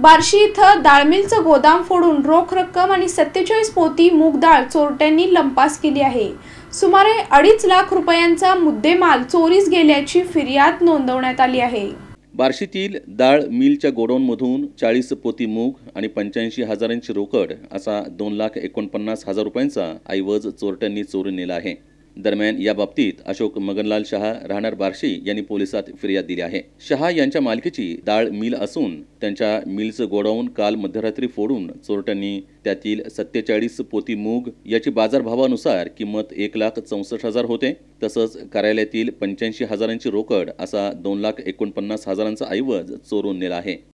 बार्शी इथं डाळमिलचं गोदाम फोडून रोख रक्कम आणि सत्तेचाळीस पोती मूग डाळ चोरट्यांनी लंपास केली आहे सुमारे अडीच लाख रुपयांचा मुद्देमाल चोरीस गेल्याची फिर्याद नोंदवण्यात आली आहे बार्शीतील दाळ मिलच्या गोडाऊनमधून चाळीस पोती मूग आणि पंच्याऐंशी हजारांची रोकड असा दोन लाख एकोणपन्नास हजार रुपयांचा ऐवज चोरट्यांनी चोरून नेला आहे दरम्यान याबाबतीत अशोक मगनलाल शहा राहणार बार्शी यांनी पोलिसात फिर्याद दिली आहे शहा यांच्या मालकीची डाळ मिल असून त्यांच्या मिलचं गोडाऊन काल मध्यरात्री फोडून चोरट्यांनी त्यातील सत्तेचाळीस पोती मूग याची बाजारभावानुसार किंमत एक लाख चौसष्ट हजार होते तसंच कार्यालयातील पंच्याऐंशी हजारांची रोकड असा दोन लाख एकोणपन्नास हजारांचा ऐवज चोरून नेला आहे